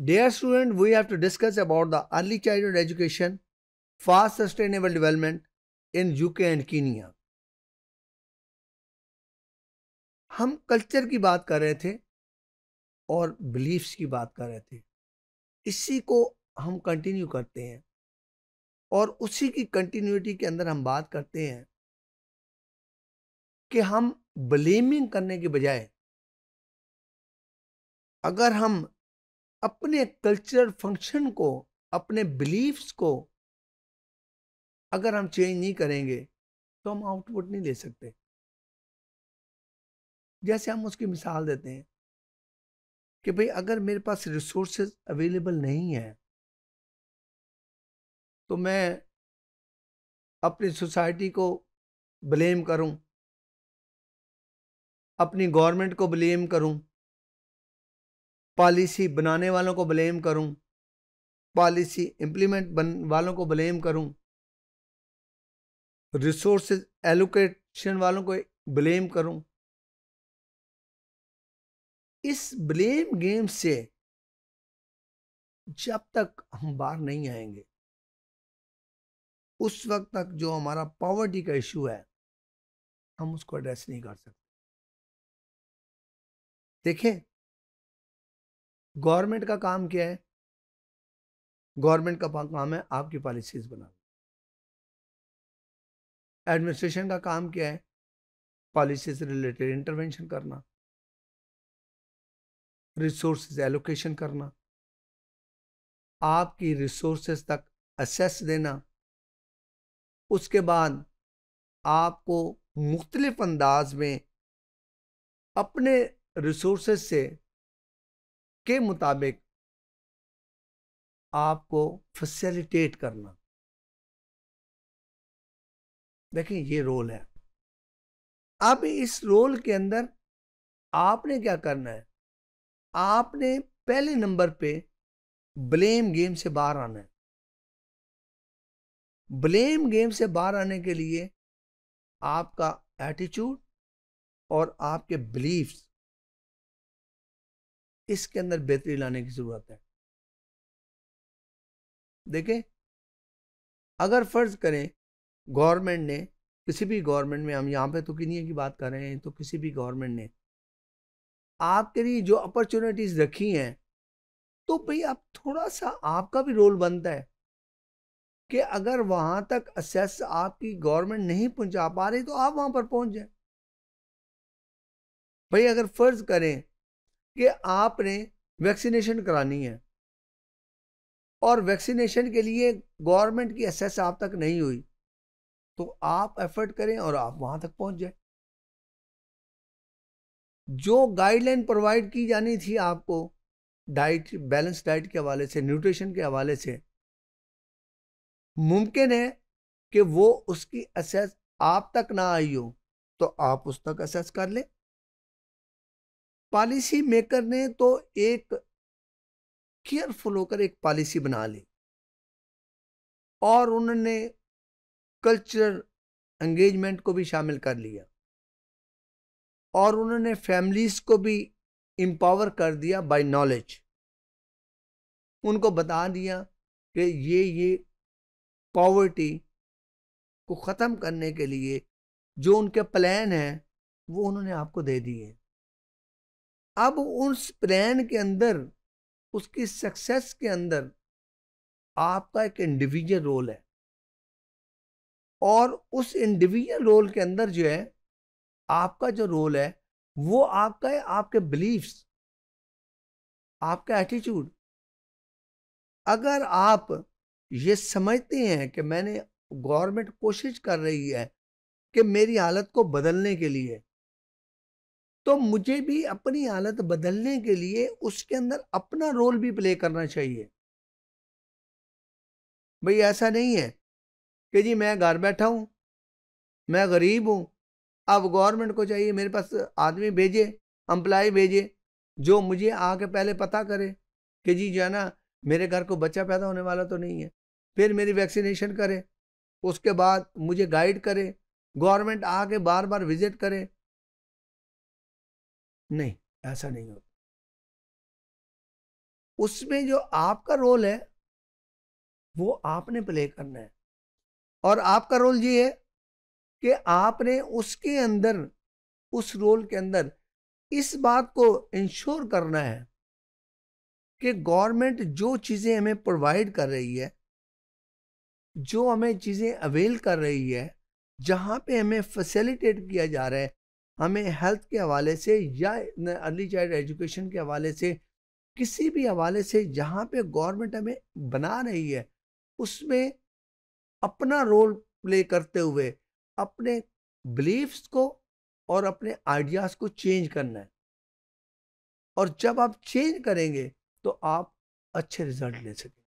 Dear student, we have to discuss about the early childhood education, fast sustainable development in UK and Kenya. हम culture की बात कर रहे थे और बिलीफ्स की बात कर रहे थे इसी को हम कंटिन्यू करते हैं और उसी की कंटिन्यूटी के अंदर हम बात करते हैं कि हम ब्लेमिंग करने के बजाय अगर हम अपने कल्चरल फंक्शन को अपने बिलीफ्स को अगर हम चेंज नहीं करेंगे तो हम आउटपुट नहीं ले सकते जैसे हम उसकी मिसाल देते हैं कि भाई अगर मेरे पास रिसोर्सेज अवेलेबल नहीं है तो मैं अपनी सोसाइटी को ब्लेम करूं अपनी गवर्नमेंट को ब्लेम करूं पॉलिसी बनाने वालों को ब्लेम करूं पॉलिसी इम्प्लीमेंट बन वालों को ब्लेम करूं रिसोर्स एलोकेशन वालों को ब्लेम करूं इस ब्लेम गेम से जब तक हम बाहर नहीं आएंगे उस वक्त तक जो हमारा पॉवर्टी का इशू है हम उसको एड्रेस नहीं कर सकते देखें गवर्नमेंट का काम क्या है गवर्नमेंट का काम है आपकी पॉलिसीज बनाना एडमिनिस्ट्रेशन का काम क्या है पॉलिसी से रिलेटेड इंटरवेंशन करना रिसोर्स एलोकेशन करना आपकी रिसोर्स तक असेस देना उसके बाद आपको मुख्तलिफ अंदाज में अपने रिसोर्स से के मुताबिक आपको फैसिलिटेट करना देखें ये रोल है अब इस रोल के अंदर आपने क्या करना है आपने पहले नंबर पे ब्लेम गेम से बाहर आना है ब्लेम गेम से बाहर आने के लिए आपका एटीट्यूड और आपके बिलीफ्स इसके अंदर बेहतरी लाने की जरूरत है देखें अगर फर्ज करें गवर्नमेंट ने किसी भी गवर्नमेंट में हम यहाँ पे तो किन्हीं की बात कर रहे हैं तो किसी भी गवर्नमेंट ने आपके लिए जो अपॉर्चुनिटीज रखी हैं तो भाई अब थोड़ा सा आपका भी रोल बनता है कि अगर वहाँ तक असेस आपकी गवर्नमेंट नहीं पहुँचा पा रही तो आप वहाँ पर पहुँच जाए भाई अगर फर्ज करें कि आपने वैक्सीनेशन करानी है और वैक्सीनेशन के लिए गवर्नमेंट की एसेस आप तक नहीं हुई तो आप एफर्ट करें और आप वहां तक पहुंच जाए जो गाइडलाइन प्रोवाइड की जानी थी आपको डाइट बैलेंस डाइट के हवाले से न्यूट्रिशन के हवाले से मुमकिन है कि वो उसकी असेस आप तक ना आई हो तो आप उस तक असेस कर लें पॉलिसी मेकर ने तो एक केयरफुल होकर एक पॉलिसी बना ली और उन्होंने कल्चरल एंगेजमेंट को भी शामिल कर लिया और उन्होंने फैमिलीज को भी एम्पावर कर दिया बाय नॉलेज उनको बता दिया कि ये ये पॉवर्टी को ख़त्म करने के लिए जो उनके प्लान हैं वो उन्होंने आपको दे दिए अब उस प्लान के अंदर उसकी सक्सेस के अंदर आपका एक इंडिविजुअल रोल है और उस इंडिविजुअल रोल के अंदर जो है आपका जो रोल है वो आपका है आपके बिलीफ्स आपका एटीट्यूड अगर आप ये समझते हैं कि मैंने गवर्नमेंट कोशिश कर रही है कि मेरी हालत को बदलने के लिए तो मुझे भी अपनी हालत बदलने के लिए उसके अंदर अपना रोल भी प्ले करना चाहिए भाई ऐसा नहीं है कि जी मैं घर बैठा हूँ मैं गरीब हूँ अब गवर्नमेंट को चाहिए मेरे पास आदमी भेजे एम्प्लाई भेजे जो मुझे आके पहले पता करे कि जी जो है ना मेरे घर को बच्चा पैदा होने वाला तो नहीं है फिर मेरी वैक्सीनेशन करे उसके बाद मुझे गाइड करे गवर्नमेंट आके बार बार विजिट करे नहीं ऐसा नहीं होता उसमें जो आपका रोल है वो आपने प्ले करना है और आपका रोल ये है कि आपने उसके अंदर उस रोल के अंदर इस बात को इंश्योर करना है कि गवर्नमेंट जो चीज़ें हमें प्रोवाइड कर रही है जो हमें चीज़ें अवेल कर रही है जहाँ पे हमें फैसिलिटेट किया जा रहा है हमें हेल्थ के हवाले से या अर्ली चाइल्ड एजुकेशन के हवाले से किसी भी हवाले से जहाँ पे गवर्नमेंट हमें बना रही है उसमें अपना रोल प्ले करते हुए अपने बिलीफ्स को और अपने आइडियाज़ को चेंज करना है और जब आप चेंज करेंगे तो आप अच्छे रिजल्ट ले सकें